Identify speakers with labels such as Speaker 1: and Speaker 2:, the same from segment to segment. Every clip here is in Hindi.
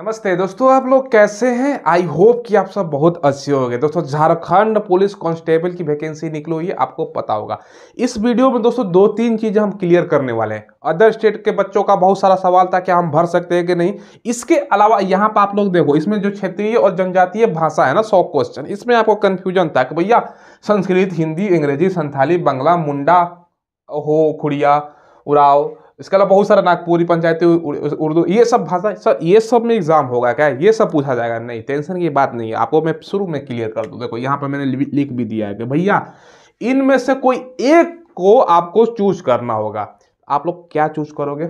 Speaker 1: नमस्ते दोस्तों आप लोग कैसे हैं आई होप कि आप सब बहुत अच्छे होंगे दोस्तों झारखंड पुलिस कांस्टेबल की वैकेंसी निकली हुई है आपको पता होगा इस वीडियो में दोस्तों दो तीन चीज़ें हम क्लियर करने वाले हैं अदर स्टेट के बच्चों का बहुत सारा सवाल था कि हम भर सकते हैं कि नहीं इसके अलावा यहाँ पर आप लोग देखो इसमें जो क्षेत्रीय और जनजातीय भाषा है ना सौ क्वेश्चन इसमें आपको कन्फ्यूजन था कि भैया संस्कृत हिंदी अंग्रेजी संथाली बांग्ला मुंडा हो खुड़िया उड़ाव इसके अलावा बहुत सारा नागपुरी पंचायती उर्दू ये सब भाषा सर ये सब में एग्जाम होगा क्या ये सब पूछा जाएगा नहीं टेंशन की बात नहीं है आपको मैं शुरू में क्लियर कर दूँ देखो यहाँ पर मैंने लिख भी दिया है कि भैया इनमें से कोई एक को आपको चूज करना होगा आप लोग क्या चूज करोगे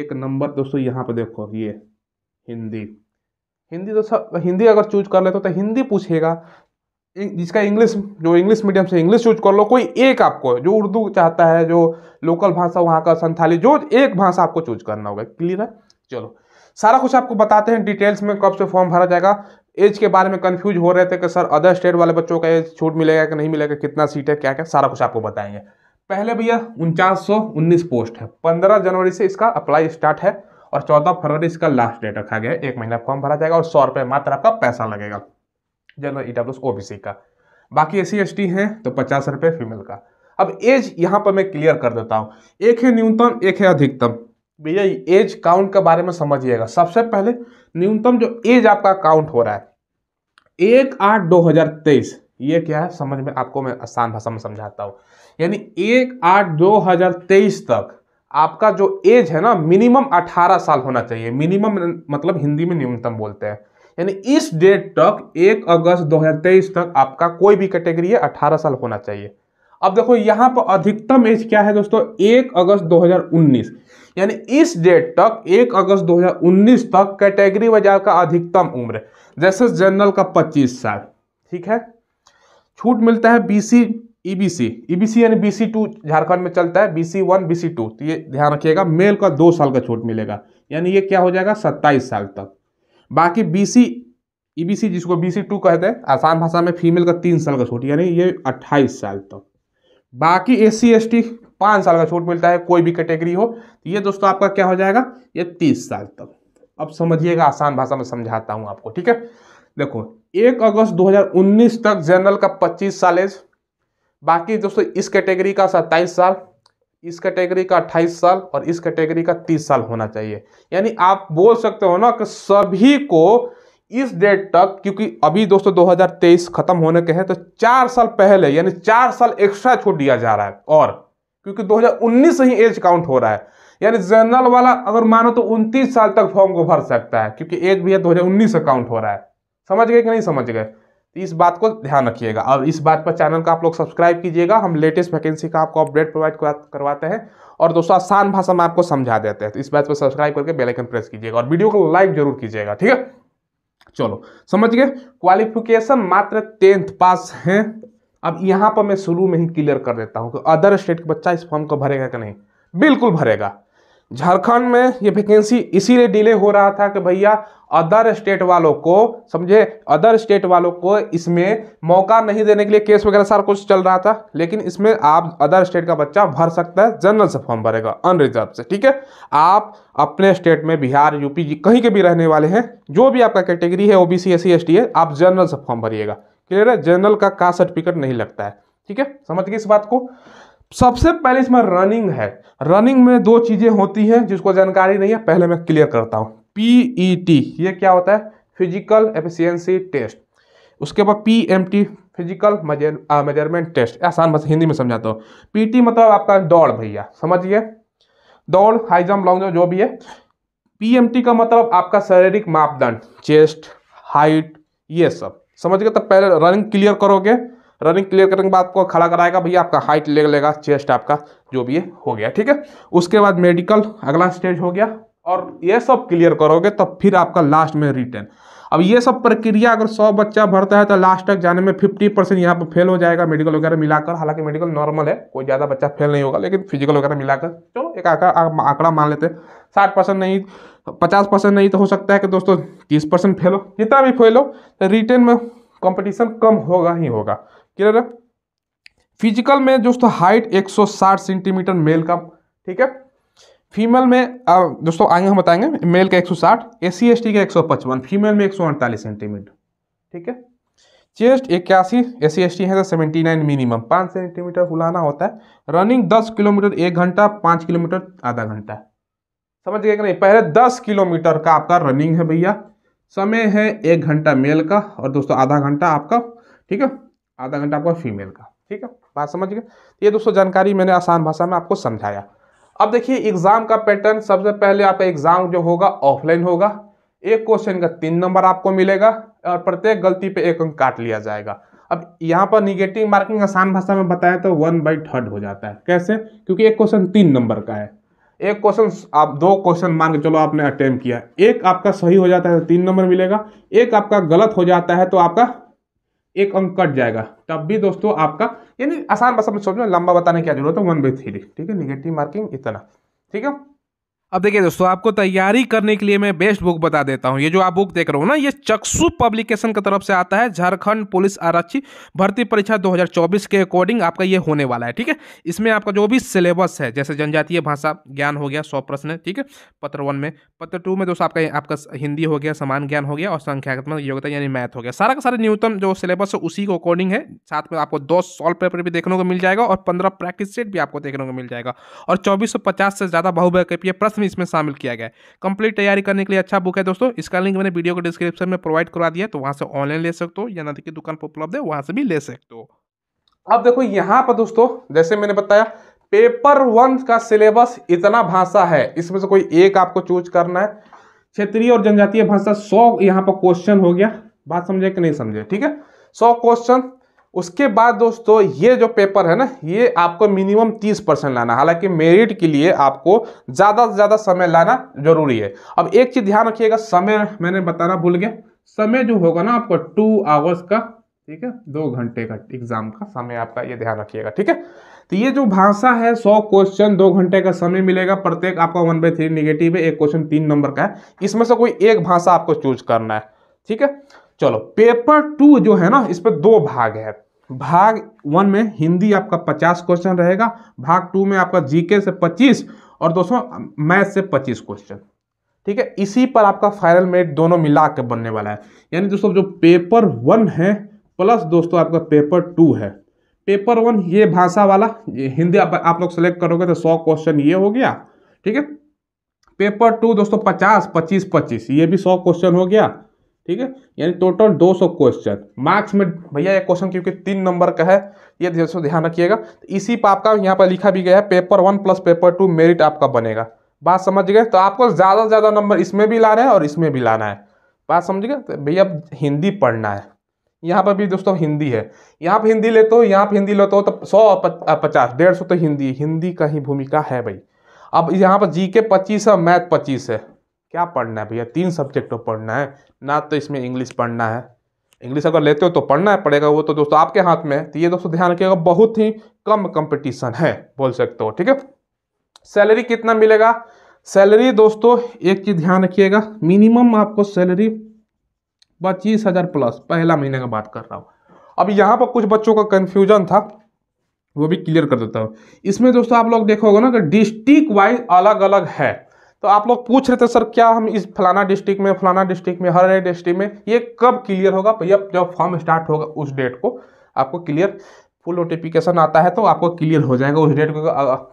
Speaker 1: एक नंबर दोस्तों यहाँ पर देखो ये हिंदी हिंदी तो सब हिंदी अगर चूज कर लेते हो तो हिंदी पूछेगा जिसका इंग्लिश जो इंग्लिश मीडियम से इंग्लिश यूज कर लो कोई एक आपको जो उर्दू चाहता है जो लोकल भाषा वहाँ का संथाली जो एक भाषा आपको चूज करना होगा क्लियर है चलो सारा कुछ आपको बताते हैं डिटेल्स में कब से फॉर्म भरा जाएगा एज के बारे में कंफ्यूज हो रहे थे कि सर अदर स्टेट वाले बच्चों का एज छूट मिलेगा कि नहीं मिलेगा कितना सीट है क्या क्या सारा कुछ आपको बताएंगे पहले भैया उनचास सौ उन्नीस पोस्ट है पंद्रह जनवरी से इसका अप्लाई स्टार्ट है और चौदह फरवरी इसका लास्ट डेट रखा गया है एक महीना फॉर्म भरा जाएगा और सौ रुपये मात्र आपका पैसा लगेगा जनरल ई डब्ल्यू ओबीसी का बाकी एस सी हैं तो पचास रुपये फीमेल का अब एज यहाँ पर मैं क्लियर कर देता हूँ एक है न्यूनतम एक है अधिकतम भैया एज काउंट के बारे में समझिएगा सबसे पहले न्यूनतम जो एज आपका काउंट हो रहा है एक आठ दो हजार तेईस ये क्या है समझ में आपको मैं आसान भाषा में समझाता हूँ यानी एक आठ दो हजार तेईस तक आपका जो एज है ना मिनिमम अठारह साल होना चाहिए मिनिमम मतलब हिंदी में न्यूनतम बोलते हैं यानी इस डेट तक एक अगस्त 2023 तक आपका कोई भी कैटेगरी है अठारह साल होना चाहिए अब देखो यहाँ पर अधिकतम एज क्या है दोस्तों एक अगस्त 2019 यानी इस डेट तक एक अगस्त 2019 तक कैटेगरी बाजार का अधिकतम उम्र जैसे जनरल का 25 साल ठीक है छूट मिलता है बीसी ईबीसी ईबीसी यानी बीसी टू झारखंड में चलता है बीसी वन बीसी टू तो ये ध्यान रखिएगा मेल का दो साल का छूट मिलेगा यानी ये क्या हो जाएगा सत्ताईस साल तक बाकी बीसी ईबीसी e जिसको बीसी टू कहते हैं आसान भाषा में फीमेल का तीन साल का छूट यानी ये अट्ठाईस साल तक तो। बाकी एस सी एस टी पाँच साल का छूट मिलता है कोई भी कैटेगरी हो तो ये दोस्तों आपका क्या हो जाएगा ये तीस साल तक तो। अब समझिएगा आसान भाषा में समझाता हूँ आपको ठीक है देखो एक अगस्त 2019 तक जनरल का 25 साल एज बाकी दोस्तों इस कैटेगरी का 27 साल इस कैटेगरी का 28 साल और इस कैटेगरी का 30 साल होना चाहिए यानी आप बोल सकते हो ना कि सभी को इस डेट तक क्योंकि अभी दोस्तों 2023 खत्म होने के हैं तो चार साल पहले यानी चार साल एक्स्ट्रा छूट दिया जा रहा है और क्योंकि 2019 से ही एज काउंट हो रहा है यानी जनरल वाला अगर मानो तो उनतीस साल तक फॉर्म को भर सकता है क्योंकि एज भी है हजार उन्नीस काउंट हो रहा है समझ गए कि नहीं समझ गए तो इस बात को ध्यान रखिएगा और इस बात पर चैनल का आप लोग सब्सक्राइब कीजिएगा हम लेटेस्ट वैकेंसी का आपको अपडेट प्रोवाइड करवाते हैं और दोस्तों आसान भाषा में आपको समझा देते हैं तो इस बात पर सब्सक्राइब करके बेलाइकन प्रेस कीजिएगा और वीडियो को लाइक जरूर कीजिएगा ठीक है चलो समझ गए क्वालिफिकेशन मात्र टेंथ पास है अब यहाँ पर मैं शुरू में ही क्लियर कर देता हूं कि अदर स्टेट का बच्चा इस फॉर्म को भरेगा कि नहीं बिल्कुल भरेगा झारखंड में ये वैकेंसी इसीलिए डिले हो रहा था कि भैया अदर स्टेट वालों को समझे अदर स्टेट वालों को इसमें मौका नहीं देने के लिए केस वगैरह सारा कुछ चल रहा था लेकिन इसमें आप अदर स्टेट का बच्चा भर सकता है जनरल से फॉर्म भरेगा अनरिजर्व से ठीक है आप अपने स्टेट में बिहार यूपी कहीं के भी रहने वाले हैं जो भी आपका कैटेगरी है ओबीसी एससी एसटी है आप जनरल से फॉर्म भरिएगा क्लियर है जनरल का कास्ट सर्टिफिकेट नहीं लगता है ठीक है समझ गए इस बात को सबसे पहले इसमें रनिंग है रनिंग में दो चीज़ें होती हैं जिसको जानकारी नहीं है पहले मैं क्लियर करता हूं पीईटी e ये क्या होता है फिजिकल एफिशिएंसी टेस्ट उसके बाद P M T physical measurement test आसान बस हिंदी में समझाता हूँ पीटी मतलब आपका दौड़ भैया समझिए दौड़ हाई जम्प लॉन्ग जम्प जो भी है पीएमटी का मतलब आपका शारीरिक मापदंड चेस्ट हाइट ये सब समझ गए तब तो पहले रनिंग क्लियर करोगे रनिंग क्लियर करने के बाद आपको खड़ा कराएगा भैया आपका हाइट ले लेगा चेस्ट आपका जो भी है हो गया ठीक है उसके बाद मेडिकल अगला स्टेज हो गया और ये सब क्लियर करोगे तब फिर आपका लास्ट में रिटर्न अब ये सब प्रक्रिया अगर सौ बच्चा भरता है तो लास्ट तक जाने में फिफ्टी परसेंट यहाँ पर फेल हो जाएगा मेडिकल वगैरह मिलाकर हालांकि मेडिकल नॉर्मल है कोई ज़्यादा बच्चा फेल नहीं होगा लेकिन फिजिकल वगैरह मिलाकर चलो एक आंकड़ा मान लेते हैं साठ परसेंट नहीं पचास परसेंट नहीं तो हो सकता है कि दोस्तों तीस परसेंट फेल हो जितना भी फेल हो तो रिटर्न में कॉम्पिटिशन कम होगा ही होगा क्लियर है फिजिकल में दोस्तों हाइट 160 सेंटीमीटर मेल का ठीक है फीमेल में दोस्तों आगे हम बताएंगे मेल का 160 एसी एसटी का 155 फीमेल में 148 सेंटीमीटर ठीक है चेस्ट इक्यासी एस सी है तो सेवेंटी नाइन मिनिमम पाँच सेंटीमीटर फुलाना होता है रनिंग दस किलोमीटर एक घंटा पाँच किलोमीटर आधा घंटा समझ गए कि नहीं पहले दस किलोमीटर का आपका रनिंग है भैया समय है एक घंटा मेल का और दोस्तों आधा घंटा आपका ठीक है आधा घंटा आपका फीमेल का ठीक है बात समझ गए तो ये दोस्तों जानकारी मैंने आसान भाषा में आपको समझाया अब देखिए एग्ज़ाम का पैटर्न सबसे पहले आपका एग्ज़ाम जो होगा ऑफलाइन होगा एक क्वेश्चन का तीन नंबर आपको मिलेगा और प्रत्येक गलती पे एक अंक काट लिया जाएगा अब यहाँ पर निगेटिव मार्किंग आसान भाषा में बताया तो वन बाई थर्ड हो जाता है कैसे क्योंकि एक क्वेश्चन तीन नंबर का है एक क्वेश्चन आप दो क्वेश्चन मान के चलो आपने अटेम्प्ट किया एक आपका सही हो जाता है तो तीन नंबर मिलेगा एक आपका गलत हो जाता है तो आपका एक अंक कट जाएगा तब भी दोस्तों आपका यानी आसान बस समझ समझो लंबा बताने की क्या जरूरत है वन बाई थ्री ठीक है निगेटिव मार्किंग इतना ठीक है अब देखिए दोस्तों आपको तैयारी करने के लिए मैं बेस्ट बुक बता देता हूँ ये जो आप बुक देख रहे हो ना ये चक्सु पब्लिकेशन की तरफ से आता है झारखंड पुलिस आरक्षी भर्ती परीक्षा 2024 के अकॉर्डिंग आपका ये होने वाला है ठीक है इसमें आपका जो भी सिलेबस है जैसे जनजातीय भाषा ज्ञान हो गया सौ प्रश्न ठीक है पत्र वन में पत्र टू में दोस्तों आपका आपका हिंदी हो गया समान ज्ञान हो गया और संख्यात्मक योग्यता यानी मैथ हो गया सारा का सारा न्यूनतम जो सिलेबस है उसी के अकॉर्डिंग है साथ में आपको दो सॉल्व पेपर भी देखने को मिल जाएगा और पंद्रह प्रैक्टिस सेट भी आपको देखने को मिल जाएगा और चौबीस से ज्यादा बहुविकल्पीय प्रश्न में इसमें शामिल किया गया है कंप्लीट तैयारी करने के लिए अच्छा बुक है दोस्तों इसका लिंक मैंने वीडियो को डिस्क्रिप्शन में प्रोवाइड करवा दिया तो वहाँ से ऑनलाइन ले सकते हो या नदी तो की दुकान पर उपलब्ध है वहाँ से भी ले सकते हो अब देखो यहाँ पर दोस्तों जैसे मैंने बताया पेपर वन का सिलेबस इतना भाषा है इसमें से कोई एक आपको चूज करना है क्षेत्रीय और जनजातीय भाषा सौ यहाँ पर क्वेश्चन हो गया बात समझे कि नहीं समझे ठीक है सौ क्वेश्चन उसके बाद दोस्तों ये जो पेपर है ना ये आपको मिनिमम तीस परसेंट लाना हालांकि मेरिट के लिए आपको ज़्यादा से ज़्यादा समय लाना जरूरी है अब एक चीज़ ध्यान रखिएगा समय मैंने बताना भूल गया समय जो होगा ना आपको टू आवर्स का ठीक है दो घंटे का एग्जाम का समय आपका ये ध्यान रखिएगा ठीक है तो ये जो भाषा है सौ क्वेश्चन दो घंटे का समय मिलेगा प्रत्येक आपका वन बाई थ्री निगेटिव है एक क्वेश्चन तीन नंबर का है इसमें से कोई एक भाषा आपको चूज करना है ठीक है चलो पेपर टू जो है ना इस पर दो भाग है भाग वन में हिंदी आपका पचास क्वेश्चन रहेगा भाग टू में आपका जीके से पच्चीस और दोस्तों मैथ से पच्चीस क्वेश्चन ठीक है इसी पर आपका फाइनल मेट दोनों मिला के बनने वाला है यानी दोस्तों जो पेपर वन है प्लस दोस्तों आपका पेपर टू है पेपर वन ये भाषा वाला ये हिंदी आप, आप लोग सेलेक्ट करोगे तो सौ क्वेश्चन ये हो गया ठीक है पेपर टू दोस्तों पचास पच्चीस पच्चीस ये भी सौ क्वेश्चन हो गया ठीक है यानी टोटल 200 क्वेश्चन मार्क्स में भैया एक क्वेश्चन क्योंकि तीन नंबर का है ये ध्यान रखिएगा इसी पर आपका यहाँ पर लिखा भी गया है paper one plus paper two merit आपका बनेगा बात समझ गए तो आपको ज़्यादा से ज़्यादा नंबर इसमें भी लाना है और इसमें भी लाना है बात समझ गए तो भैया हिंदी पढ़ना है यहाँ पर भी दोस्तों हिंदी है यहाँ पर हिंदी लेते हो यहाँ पर हिंदी लेते हो तो सौ पचास डेढ़ सौ तो हिंदी हिंदी का ही भूमिका है भाई अब यहाँ पर जी के पच्चीस है मैथ पच्चीस है क्या पढ़ना है भैया तीन सब्जेक्ट तो पढ़ना है ना तो इसमें इंग्लिश पढ़ना है इंग्लिश अगर लेते हो तो पढ़ना है पड़ेगा वो तो दोस्तों आपके हाथ में है तो ये दोस्तों ध्यान रखिएगा बहुत ही कम कंपटीशन है बोल सकते हो ठीक है सैलरी कितना मिलेगा सैलरी दोस्तों एक चीज़ ध्यान रखिएगा मिनिमम आपको सैलरी पच्चीस हज़ार प्लस पहला महीने का बात कर रहा हूँ अब यहाँ पर कुछ बच्चों का कन्फ्यूजन था वो भी क्लियर कर देता हूँ इसमें दोस्तों आप लोग देखोगे ना कि डिस्ट्रिक्ट वाइज अलग अलग है तो आप लोग पूछ रहे थे सर क्या हम इस फलाना डिस्ट्रिक्ट में फलाना डिस्ट्रिक्ट में हर डिस्ट्रिक्ट में ये कब क्लियर होगा भैया जब फॉर्म स्टार्ट होगा उस डेट को आपको क्लियर फुल नोटिफिकेशन आता है तो आपको क्लियर हो जाएगा उस डेट को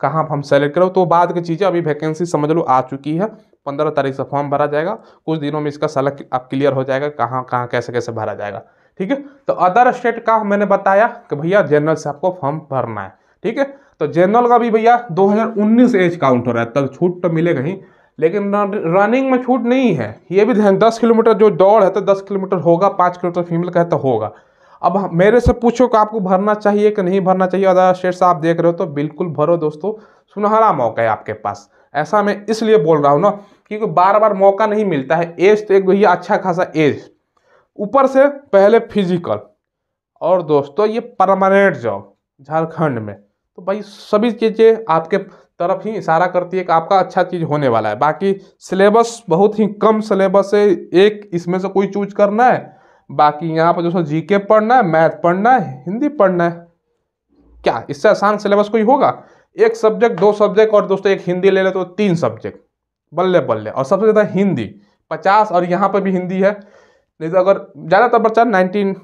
Speaker 1: कहाँ हम सेलेक्ट करो तो बाद की चीज़ें अभी वैकेंसी समझ लो आ चुकी है पंद्रह तारीख से फॉर्म भरा जाएगा कुछ दिनों में इसका सेलेक्ट आप क्लियर हो जाएगा कहाँ कहाँ कैसे कैसे भरा जाएगा ठीक है तो अदर स्टेट का मैंने बताया कि भैया जनरल से आपको फॉर्म भरना है ठीक है तो जनरल का भी भैया 2019 एज काउंट हो रहा है तब छूट तो मिलेगा ही लेकिन रनिंग में छूट नहीं है ये भी ध्यान दस किलोमीटर जो दौड़ है तो दस किलोमीटर होगा पाँच किलोमीटर फीमेल का है तो होगा अब मेरे से पूछो कि आपको भरना चाहिए कि नहीं भरना चाहिए अदर से आप देख रहे हो तो बिल्कुल भरो दोस्तों सुनहरा मौका है आपके पास ऐसा मैं इसलिए बोल रहा हूँ ना क्योंकि बार बार मौका नहीं मिलता है एज तो एक भैया अच्छा खासा एज ऊपर से पहले फिजिकल और दोस्तों ये परमानेंट जॉब झारखंड में तो भाई सभी चीज़ें आपके तरफ ही इशारा करती है कि आपका अच्छा चीज़ होने वाला है बाकी सिलेबस बहुत ही कम सिलेबस है एक इसमें से कोई चूज करना है बाकी यहाँ पर दोस्तों जीके पढ़ना है मैथ पढ़ना है हिंदी पढ़ना है क्या इससे आसान सिलेबस कोई होगा एक सब्जेक्ट दो सब्जेक्ट और दोस्तों एक हिंदी ले ले तो तीन सब्जेक्ट बल्ले बल्ले और सबसे ज़्यादा हिंदी पचास और यहाँ पर भी हिंदी है नहीं तो अगर ज़्यादातर बच्चा नाइनटीन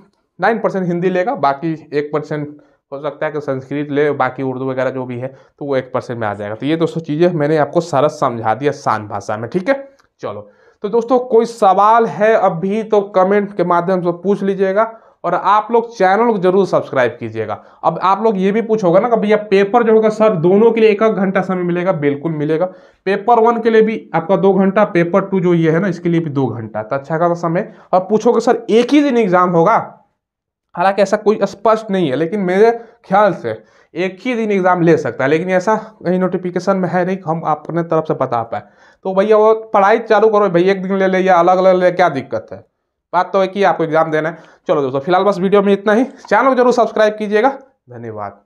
Speaker 1: नाइन परसेंट हिंदी लेगा बाकी एक परसेंट हो सकता है कि संस्कृत ले बाकी उर्दू वगैरह जो भी है तो वो एक परसेंट में आ जाएगा तो ये दोस्तों चीज़ें मैंने आपको सारा समझा दिया सान भाषा में ठीक है चलो तो दोस्तों कोई सवाल है अब भी तो कमेंट के माध्यम से पूछ लीजिएगा और आप लोग चैनल को जरूर सब्सक्राइब कीजिएगा अब आप लोग ये भी पूछोगे ना कि भैया पेपर जो होगा सर दोनों के लिए एक एक घंटा समय मिलेगा बिल्कुल मिलेगा पेपर वन के लिए भी आपका दो घंटा पेपर टू जो ये है ना इसके लिए भी दो घंटा तो अच्छा खासा समय और पूछोगे सर एक ही दिन एग्जाम होगा हालांकि ऐसा कोई स्पष्ट नहीं है लेकिन मेरे ख्याल से एक ही दिन एग्ज़ाम ले सकता है लेकिन ऐसा कहीं नोटिफिकेशन में है नहीं हम अपने तरफ से बता पाए तो भैया वो पढ़ाई चालू करो भैया एक दिन ले ले या अलग अलग ले क्या दिक्कत है बात तो है कि आपको एग्ज़ाम देना है चलो दोस्तों फिलहाल बस वीडियो में इतना ही चैनल को जरूर सब्सक्राइब कीजिएगा धन्यवाद